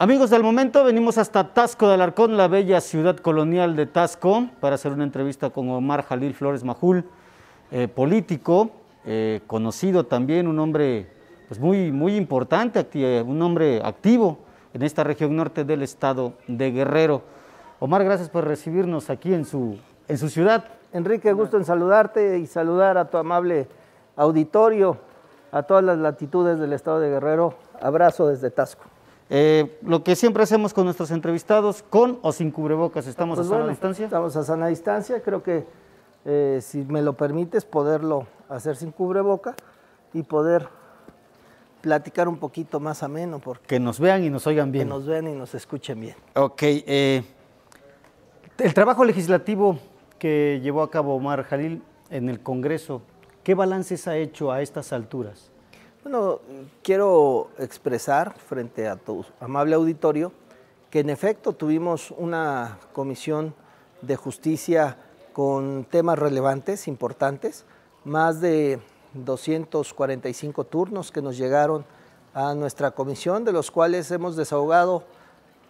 Amigos del momento, venimos hasta Tasco de Alarcón, la bella ciudad colonial de Tasco, para hacer una entrevista con Omar Jalil Flores Majul, eh, político, eh, conocido también, un hombre pues muy, muy importante, eh, un hombre activo en esta región norte del estado de Guerrero. Omar, gracias por recibirnos aquí en su, en su ciudad. Enrique, gusto en saludarte y saludar a tu amable auditorio, a todas las latitudes del estado de Guerrero. Abrazo desde Tasco. Eh, lo que siempre hacemos con nuestros entrevistados, con o sin cubrebocas, ah, estamos a pues sana distancia. Estamos a sana distancia, creo que eh, si me lo permites, poderlo hacer sin cubreboca y poder platicar un poquito más ameno. Porque que nos vean y nos oigan bien. Que nos vean y nos escuchen bien. Ok. Eh, el trabajo legislativo que llevó a cabo Omar Jalil en el Congreso, ¿qué balances ha hecho a estas alturas? Bueno, quiero expresar frente a tu amable auditorio que en efecto tuvimos una comisión de justicia con temas relevantes, importantes, más de 245 turnos que nos llegaron a nuestra comisión, de los cuales hemos desahogado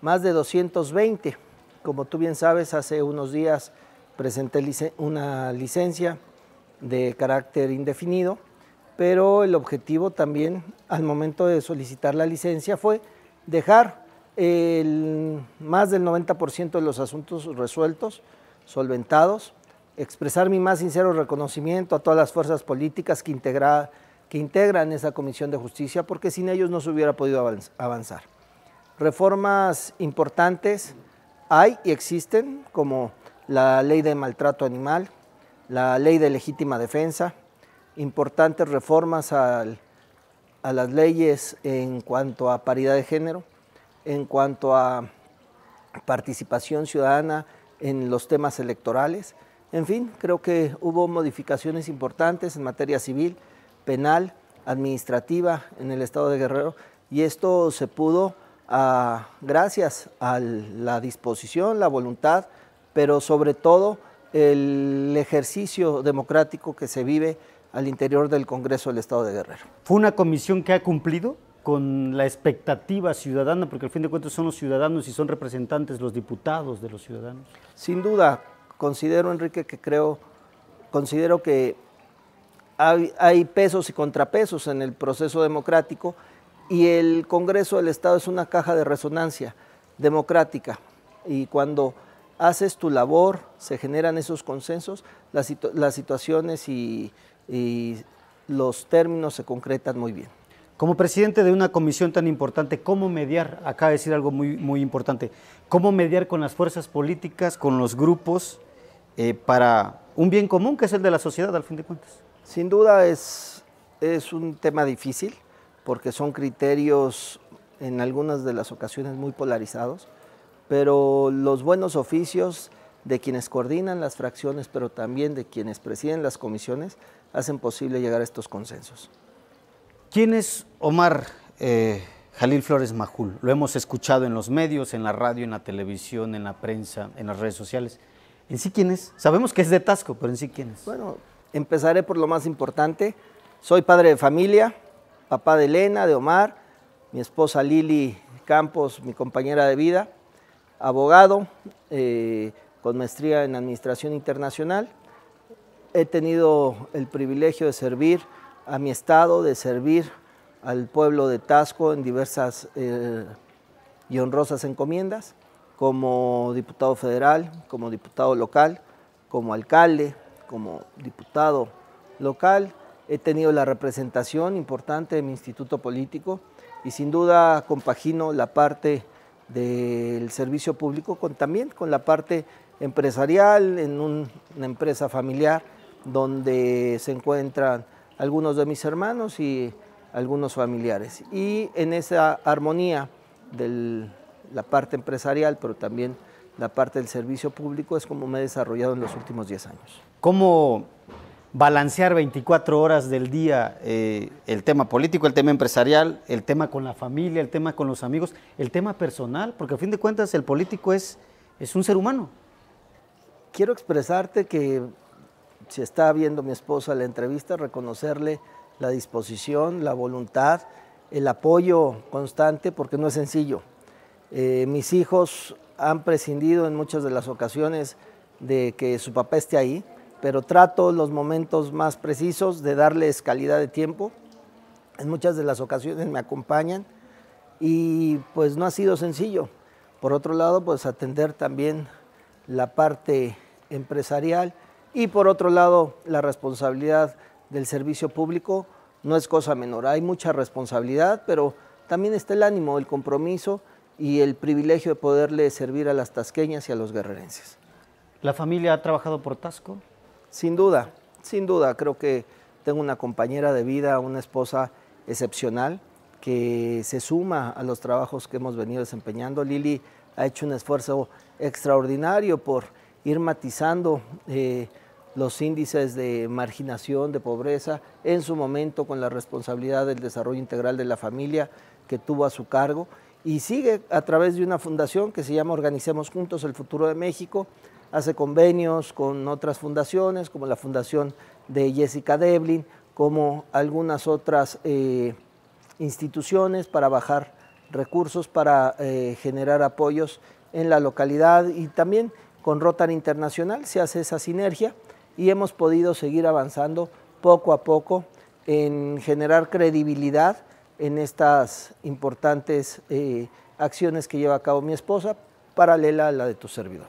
más de 220. Como tú bien sabes, hace unos días presenté una licencia de carácter indefinido pero el objetivo también al momento de solicitar la licencia fue dejar más del 90% de los asuntos resueltos, solventados, expresar mi más sincero reconocimiento a todas las fuerzas políticas que, integra, que integran esa Comisión de Justicia, porque sin ellos no se hubiera podido avanzar. Reformas importantes hay y existen, como la ley de maltrato animal, la ley de legítima defensa, importantes reformas a las leyes en cuanto a paridad de género, en cuanto a participación ciudadana en los temas electorales. En fin, creo que hubo modificaciones importantes en materia civil, penal, administrativa en el estado de Guerrero y esto se pudo gracias a la disposición, la voluntad, pero sobre todo el ejercicio democrático que se vive al interior del Congreso del Estado de Guerrero. ¿Fue una comisión que ha cumplido con la expectativa ciudadana? Porque al fin de cuentas son los ciudadanos y son representantes los diputados de los ciudadanos. Sin duda, considero, Enrique, que creo, considero que hay, pesos y contrapesos en el proceso democrático y el Congreso del Estado es una caja de resonancia democrática y cuando haces tu labor, se generan esos consensos, las situaciones y y los términos se concretan muy bien. Como presidente de una comisión tan importante, ¿cómo mediar? Acaba de decir algo muy, muy importante. ¿Cómo mediar con las fuerzas políticas, con los grupos, eh, para un bien común que es el de la sociedad, al fin de cuentas? Sin duda es, es un tema difícil, porque son criterios en algunas de las ocasiones muy polarizados, pero los buenos oficios de quienes coordinan las fracciones, pero también de quienes presiden las comisiones, hacen posible llegar a estos consensos. ¿Quién es Omar eh, Jalil Flores Majul? Lo hemos escuchado en los medios, en la radio, en la televisión, en la prensa, en las redes sociales. ¿En sí quién es? Sabemos que es de Tasco, pero ¿en sí quién es? Bueno, empezaré por lo más importante. Soy padre de familia, papá de Elena, de Omar, mi esposa Lili Campos, mi compañera de vida, abogado, eh, con maestría en Administración Internacional, he tenido el privilegio de servir a mi estado, de servir al pueblo de Tasco en diversas eh, y honrosas encomiendas, como diputado federal, como diputado local, como alcalde, como diputado local. He tenido la representación importante de mi instituto político y sin duda compagino la parte del servicio público con, también con la parte empresarial en una empresa familiar donde se encuentran algunos de mis hermanos y algunos familiares. Y en esa armonía de la parte empresarial, pero también la parte del servicio público, es como me he desarrollado en los últimos 10 años. ¿Cómo balancear 24 horas del día eh, el tema político, el tema empresarial, el tema con la familia, el tema con los amigos, el tema personal? Porque a fin de cuentas el político es, es un ser humano. Quiero expresarte que si está viendo mi esposa la entrevista, reconocerle la disposición, la voluntad, el apoyo constante, porque no es sencillo. Eh, mis hijos han prescindido en muchas de las ocasiones de que su papá esté ahí, pero trato los momentos más precisos de darles calidad de tiempo. En muchas de las ocasiones me acompañan y pues no ha sido sencillo. Por otro lado, pues atender también la parte empresarial y por otro lado, la responsabilidad del servicio público no es cosa menor. Hay mucha responsabilidad, pero también está el ánimo, el compromiso y el privilegio de poderle servir a las tasqueñas y a los guerrerenses. ¿La familia ha trabajado por Tasco? Sin duda, sin duda. Creo que tengo una compañera de vida, una esposa excepcional que se suma a los trabajos que hemos venido desempeñando. Lili ha hecho un esfuerzo extraordinario por ir matizando eh, los índices de marginación, de pobreza, en su momento con la responsabilidad del desarrollo integral de la familia que tuvo a su cargo y sigue a través de una fundación que se llama Organicemos Juntos el Futuro de México, hace convenios con otras fundaciones como la fundación de Jessica Devlin, como algunas otras eh, instituciones para bajar recursos, para eh, generar apoyos en la localidad y también con Rotan Internacional se hace esa sinergia y hemos podido seguir avanzando poco a poco en generar credibilidad en estas importantes eh, acciones que lleva a cabo mi esposa, paralela a la de tu servidor.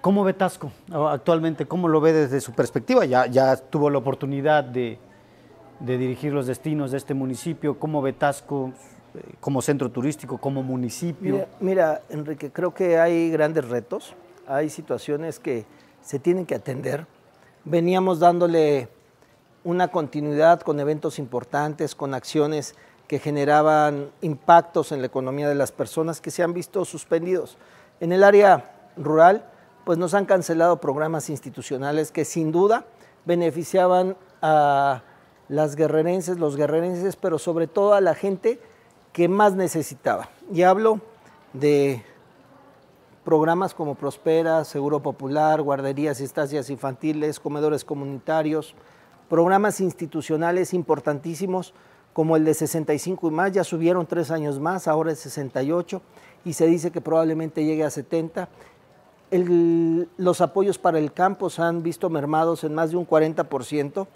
¿Cómo ve Tasco actualmente? ¿Cómo lo ve desde su perspectiva? Ya, tuvo la oportunidad de, dirigir los destinos de este municipio. ¿Cómo ve Tasco eh, como centro turístico, como municipio? mira, Enrique, creo que hay grandes retos, hay situaciones que se tienen que atender veníamos dándole una continuidad con eventos importantes, con acciones que generaban impactos en la economía de las personas que se han visto suspendidos. En el área rural, pues nos han cancelado programas institucionales que sin duda beneficiaban a las guerrerenses, los guerrerenses, pero sobre todo a la gente que más necesitaba. Y hablo de programas como Prospera, Seguro Popular, guarderías y estancias infantiles, comedores comunitarios, programas institucionales importantísimos como el de 65 y más, ya subieron tres años más, ahora es 68 y se dice que probablemente llegue a 70. los apoyos para el campo se han visto mermados en más de un 40%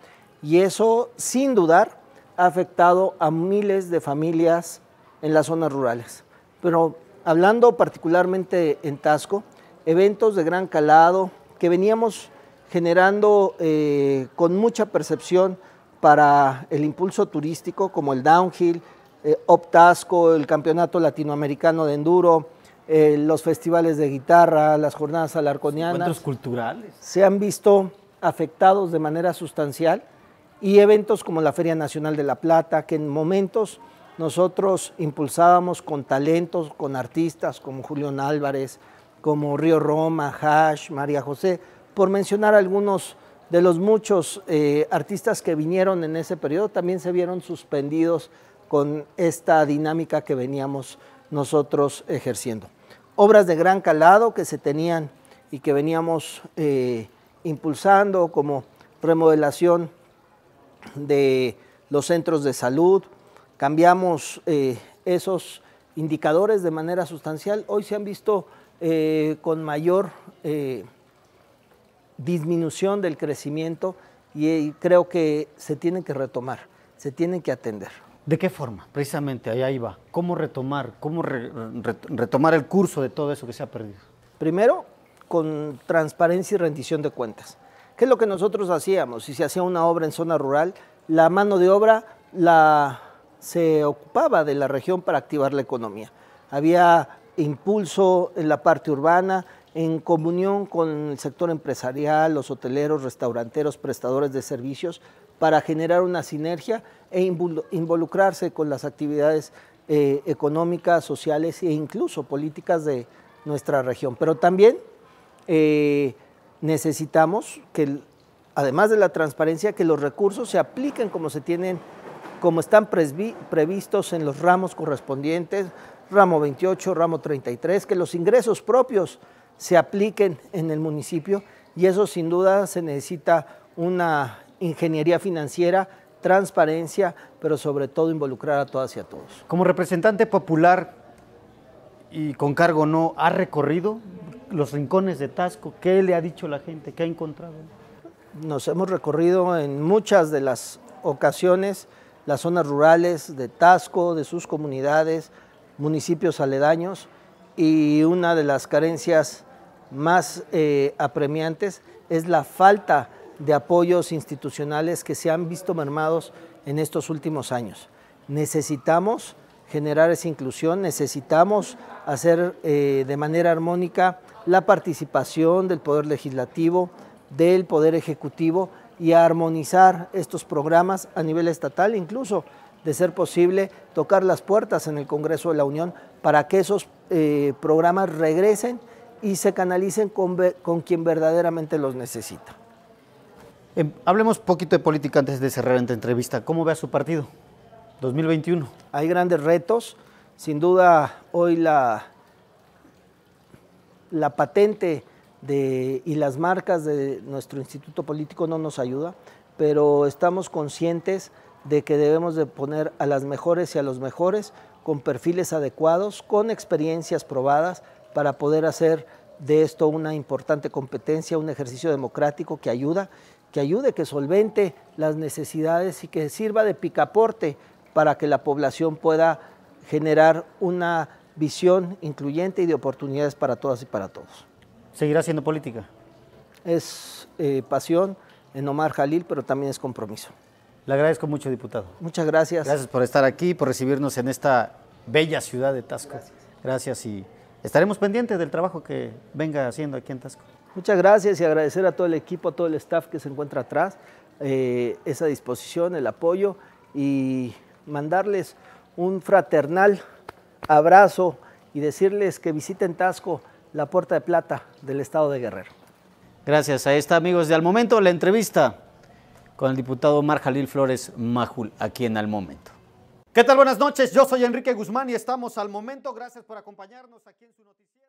y eso, sin dudar, ha afectado a miles de familias en las zonas rurales. Pero hablando particularmente en Tasco, eventos de gran calado que veníamos generando eh, con mucha percepción para el impulso turístico, como el downhill, eh, Tasco, el Campeonato Latinoamericano de Enduro, eh, los festivales de guitarra, las jornadas alarconianas. culturales. Se han visto afectados de manera sustancial y eventos como la Feria Nacional de La Plata, que en momentos nosotros impulsábamos con talentos, con artistas como Julián Álvarez, como Río Roma, Hash, María José, por mencionar algunos de los muchos eh, artistas que vinieron en ese periodo, también se vieron suspendidos con esta dinámica que veníamos nosotros ejerciendo. Obras de gran calado que se tenían y que veníamos eh, impulsando como remodelación de los centros de salud, cambiamos eh, esos indicadores de manera sustancial. Hoy se han visto eh, con mayor eh, disminución del crecimiento y, creo que se tienen que retomar, se tienen que atender. ¿De qué forma? Precisamente, allá va. ¿Cómo retomar, cómo retomar el curso de todo eso que se ha perdido? Primero, con transparencia y rendición de cuentas. ¿Qué es lo que nosotros hacíamos? Si se hacía una obra en zona rural, la mano de obra la se ocupaba de la región para activar la economía. Había impulso en la parte urbana, en comunión con el sector empresarial, los hoteleros, restauranteros, prestadores de servicios, para generar una sinergia e involucrarse con las actividades eh, económicas, sociales e incluso políticas de nuestra región. Pero también eh, necesitamos que, además de la transparencia, que los recursos se apliquen como se tienen como están previstos en los ramos correspondientes, ramo 28, ramo 33, que los ingresos propios se apliquen en el municipio y eso sin duda se necesita una ingeniería financiera, transparencia, pero sobre todo involucrar a todas y a todos. Como representante popular y con cargo no, ¿ha recorrido los rincones de Tasco? ¿Qué le ha dicho la gente? ¿Qué ha encontrado? Nos hemos recorrido en muchas de las ocasiones las zonas rurales de Tasco, de sus comunidades, municipios aledaños y una de las carencias más eh, apremiantes es la falta de apoyos institucionales que se han visto mermados en estos últimos años. Necesitamos generar esa inclusión, necesitamos hacer eh, de manera armónica la participación del Poder Legislativo, del Poder Ejecutivo y armonizar estos programas a nivel estatal, incluso de ser posible tocar las puertas en el Congreso de la Unión para que esos eh, programas regresen y se canalicen con, con quien verdaderamente los necesita. Hablemos hablemos poquito de política antes de cerrar esta entrevista. ¿Cómo ve a su partido 2021? Hay grandes retos. Sin duda, hoy la, la patente y las marcas de nuestro instituto político no nos ayuda, pero estamos conscientes de que debemos de poner a las mejores y a los mejores con perfiles adecuados, con experiencias probadas para poder hacer de esto una importante competencia, un ejercicio democrático que ayuda, que ayude, que solvente las necesidades y que sirva de picaporte para que la población pueda generar una visión incluyente y de oportunidades para todas y para todos. ¿Seguirá siendo política? Es eh, pasión en Omar Jalil, pero también es compromiso. Le agradezco mucho, diputado. Muchas gracias. Gracias por estar aquí, por recibirnos en esta bella ciudad de Tasco. Gracias, y estaremos pendientes del trabajo que venga haciendo aquí en Tasco. Muchas gracias y agradecer a todo el equipo, a todo el staff que se encuentra atrás, eh, esa disposición, el apoyo y mandarles un fraternal abrazo y decirles que visiten Tasco la puerta de plata del estado de Guerrero. Gracias. Ahí está, amigos de Al Momento, la entrevista con el diputado Marjalil Flores Majul, aquí en Al Momento. ¿Qué tal? Buenas noches. Yo soy Enrique Guzmán y estamos al momento. Gracias por acompañarnos aquí en su noticia.